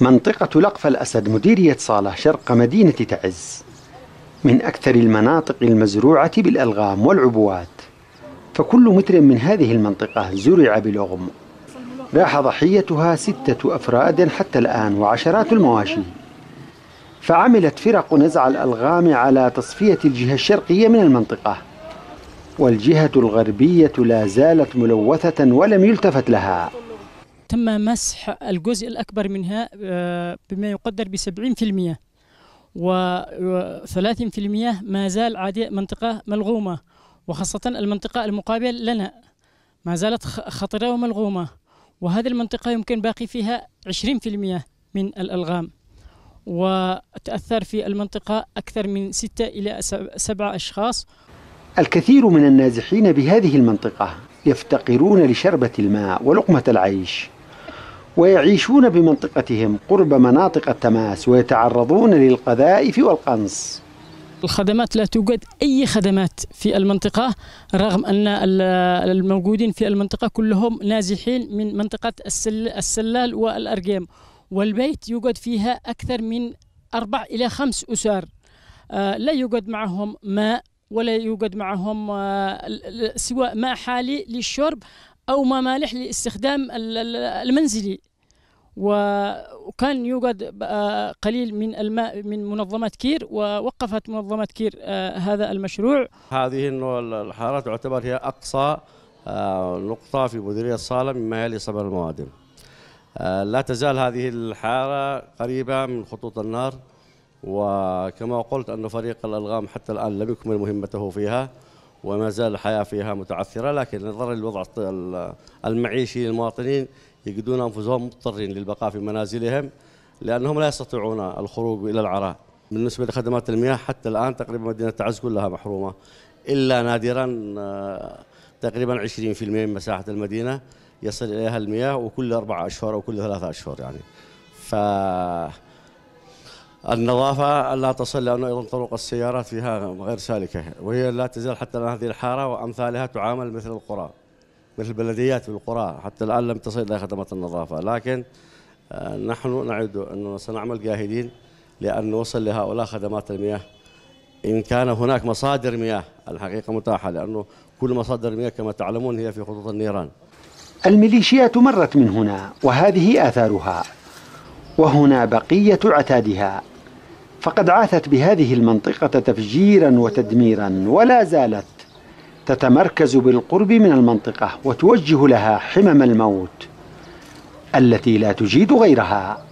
منطقة لقف الأسد مديرية صالة شرق مدينة تعز من أكثر المناطق المزروعة بالألغام والعبوات فكل متر من هذه المنطقة زرع بلغم راح ضحيتها ستة أفراد حتى الآن وعشرات المواشي فعملت فرق نزع الألغام على تصفية الجهة الشرقية من المنطقة والجهة الغربية لا زالت ملوثة ولم يلتفت لها تم مسح الجزء الأكبر منها آه، بما يقدر ب 70% و 30% ما زال عادي منطقة ملغومة وخاصة المنطقة المقابلة لنا ما زالت خطرة وملغومة وهذه المنطقة يمكن باقي فيها 20% من الألغام وتأثر في المنطقة أكثر من ستة إلى سبعة أشخاص الكثير من النازحين بهذه المنطقة يفتقرون لشربة الماء ولقمة العيش ويعيشون بمنطقتهم قرب مناطق التماس ويتعرضون للقذائف والقنص الخدمات لا توجد أي خدمات في المنطقة رغم أن الموجودين في المنطقة كلهم نازحين من منطقة السلال والأرقام والبيت يوجد فيها أكثر من أربع إلى خمس أسر آه، لا يوجد معهم ماء ولا يوجد معهم آه، سواء ماء حالي للشرب أو ماء مالح لاستخدام المنزلي وكان يوجد آه، قليل من الماء من منظمة كير ووقفت منظمة كير آه، هذا المشروع هذه الحاره تعتبر هي أقصى آه، نقطة في مديرية صالة مما يلي صبر الموادم لا تزال هذه الحارة قريبة من خطوط النار وكما قلت أن فريق الألغام حتى الآن لم يكمل مهمته فيها وما زال الحياة فيها متعثرة لكن نظرا للوضع المعيشي للمواطنين يجدون أنفسهم مضطرين للبقاء في منازلهم لأنهم لا يستطيعون الخروج إلى العراء بالنسبة لخدمات المياه حتى الآن تقريبا مدينة تعز كلها محرومة إلا نادرا آه، تقريبا 20% من مساحة المدينة يصل إليها المياه وكل اربع أشهر أو كل ثلاثة أشهر يعني ف النظافة لا تصل لأنه أيضا طرق السيارات فيها غير سالكة وهي لا تزال حتى الآن هذه الحارة وأمثالها تعامل مثل القرى مثل البلديات والقرى حتى الآن لم تصل إلى خدمات النظافة لكن آه، نحن نعد انه سنعمل جاهدين لأن نوصل لهؤلاء خدمات المياه إن كان هناك مصادر مياه الحقيقة متاحة لأنه كل مصادر المياه كما تعلمون هي في خطوط النيران الميليشيات مرت من هنا وهذه آثارها وهنا بقية عتادها فقد عاثت بهذه المنطقة تفجيرا وتدميرا ولا زالت تتمركز بالقرب من المنطقة وتوجه لها حمم الموت التي لا تجيد غيرها